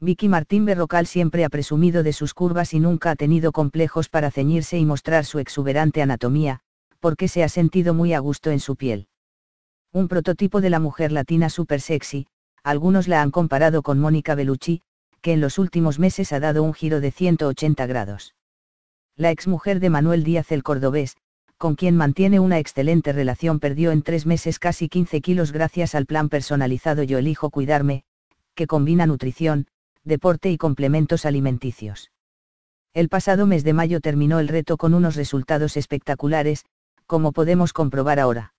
Vicky Martín Berrocal siempre ha presumido de sus curvas y nunca ha tenido complejos para ceñirse y mostrar su exuberante anatomía, porque se ha sentido muy a gusto en su piel. Un prototipo de la mujer latina super sexy, algunos la han comparado con Mónica Bellucci, que en los últimos meses ha dado un giro de 180 grados. La exmujer de Manuel Díaz el Cordobés, con quien mantiene una excelente relación, perdió en tres meses casi 15 kilos gracias al plan personalizado Yo elijo cuidarme, que combina nutrición, deporte y complementos alimenticios. El pasado mes de mayo terminó el reto con unos resultados espectaculares, como podemos comprobar ahora.